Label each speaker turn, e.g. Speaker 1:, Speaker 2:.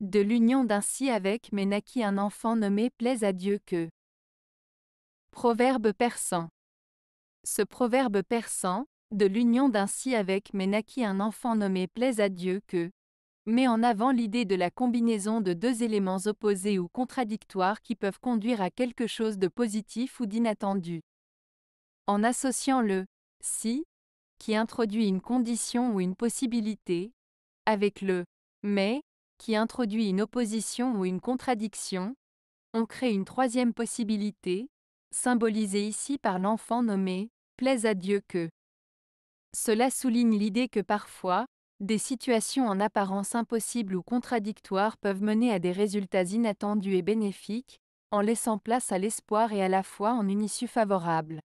Speaker 1: de l'union d'un si avec mais naquit un enfant nommé plaise à Dieu que. Proverbe persan. Ce proverbe persan, de l'union d'un si avec mais naquit un enfant nommé plaise à Dieu que, met en avant l'idée de la combinaison de deux éléments opposés ou contradictoires qui peuvent conduire à quelque chose de positif ou d'inattendu. En associant le si, qui introduit une condition ou une possibilité, avec le mais, qui introduit une opposition ou une contradiction, on crée une troisième possibilité, symbolisée ici par l'enfant nommé Plaise à Dieu que. Cela souligne l'idée que parfois, des situations en apparence impossibles ou contradictoires peuvent mener à des résultats inattendus et bénéfiques, en laissant place à l'espoir et à la foi en une issue favorable.